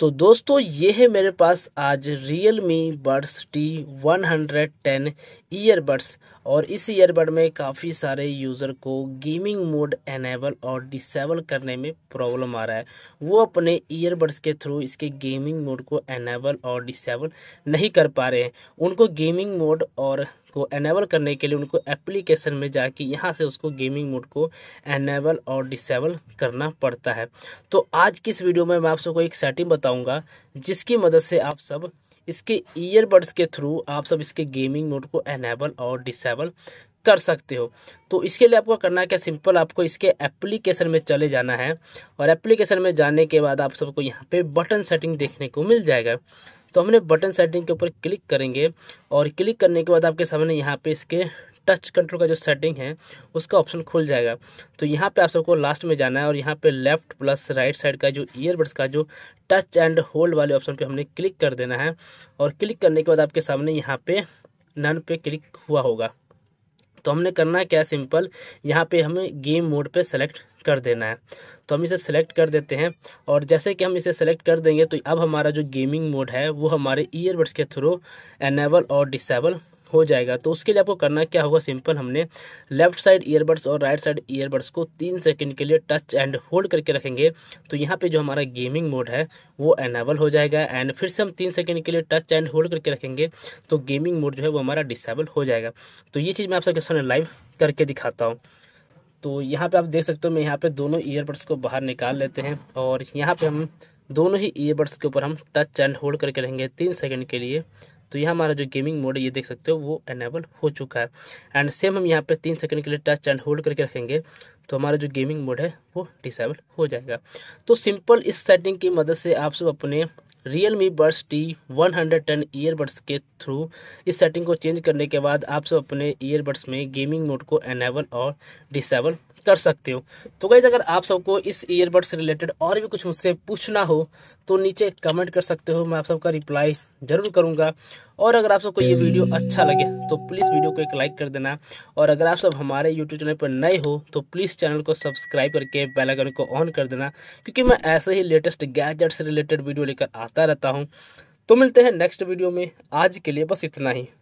तो दोस्तों ये है मेरे पास आज Realme buds T one hundred ten earbuds और इस ईयरबड में काफ़ी सारे यूज़र को गेमिंग मोड एनेबल और डिसेबल करने में प्रॉब्लम आ रहा है वो अपने ईयरबड्स के थ्रू इसके गेमिंग मोड को एनेबल और डिसेबल नहीं कर पा रहे हैं उनको गेमिंग मोड और को एनेबल करने के लिए उनको एप्लीकेशन में जाके यहाँ से उसको गेमिंग मोड को एनेबल और डिसेबल करना पड़ता है तो आज की इस वीडियो में मैं आप सबको एक सेटिंग बताऊँगा जिसकी मदद से आप सब इसके ईयरबड्स के थ्रू आप सब इसके गेमिंग मोड को एनेबल और डिसेबल कर सकते हो तो इसके लिए आपको करना क्या सिंपल आपको इसके एप्लीकेशन में चले जाना है और एप्लीकेशन में जाने के बाद आप सबको यहाँ पे बटन सेटिंग देखने को मिल जाएगा तो हमने बटन सेटिंग के ऊपर क्लिक करेंगे और क्लिक करने के बाद आपके सामने यहाँ पे इसके टच कंट्रोल का जो सेटिंग है उसका ऑप्शन खुल जाएगा तो यहाँ पे आप सबको लास्ट में जाना है और यहाँ पे लेफ्ट प्लस राइट साइड का जो ईयरबड्स का जो टच एंड होल्ड वाले ऑप्शन पे हमने क्लिक कर देना है और क्लिक करने के बाद आपके सामने यहाँ पे नन पे क्लिक हुआ होगा तो हमने करना क्या सिंपल यहाँ पे हमें गेम मोड पे सेलेक्ट कर देना है तो हम इसे सेलेक्ट कर देते हैं और जैसे कि हम इसे सेलेक्ट कर देंगे तो अब हमारा जो गेमिंग मोड है वो हमारे ईयरबड्स के थ्रू एनेबल और डिसेबल हो जाएगा तो उसके लिए आपको करना क्या होगा सिंपल हमने लेफ्ट साइड ईयरबड्स और राइट साइड ईयरबड्स को तीन सेकंड के लिए टच एंड होल्ड करके रखेंगे तो यहाँ पे जो हमारा गेमिंग मोड है वो एनेबल हो जाएगा एंड फिर से हम तीन सेकंड के लिए टच एंड होल्ड करके रखेंगे तो गेमिंग मोड जो है वो हमारा डिसेबल हो जाएगा तो ये चीज़ मैं आप सबके सामने लाइव करके दिखाता हूँ तो यहाँ पे आप देख सकते हो मैं यहाँ पे दोनों ईयरबड्स को बाहर निकाल लेते हैं और यहाँ पे हम दोनों ही ईयरबड्स के ऊपर हम टच एंड होल्ड करके रहेंगे तीन सेकंड के लिए तो यहाँ हमारा जो गेमिंग मोड है ये देख सकते हो वो एनेबल हो चुका है एंड सेम हम यहाँ पे तीन सेकंड के लिए टच एंड होल्ड करके रखेंगे तो हमारा जो गेमिंग मोड है वो डिसेबल हो जाएगा तो सिंपल इस सेटिंग की मदद से आप सब अपने Realme buds T one hundred ten earbuds के थ्रू इस सेटिंग को चेंज करने के बाद आप सब अपने ईयरबड्स में गेमिंग मोड को एनेबल और डिसेबल कर सकते हो तो गाइज अगर आप सबको इस ईयरबड्स से रिलेटेड और भी कुछ मुझसे पूछना हो तो नीचे कमेंट कर सकते हो मैं आप सबका रिप्लाई ज़रूर करूँगा और अगर आप सबको ये वीडियो अच्छा लगे तो प्लीज़ वीडियो को एक लाइक कर देना और अगर आप सब हमारे यूट्यूब चैनल पर नए हो तो प्लीज़ चैनल को सब्सक्राइब करके बेल आइकन को ऑन कर देना क्योंकि मैं ऐसे ही लेटेस्ट गैजेट से रिलेटेड वीडियो लेकर आता रहता हूँ तो मिलते हैं नेक्स्ट वीडियो में आज के लिए बस इतना ही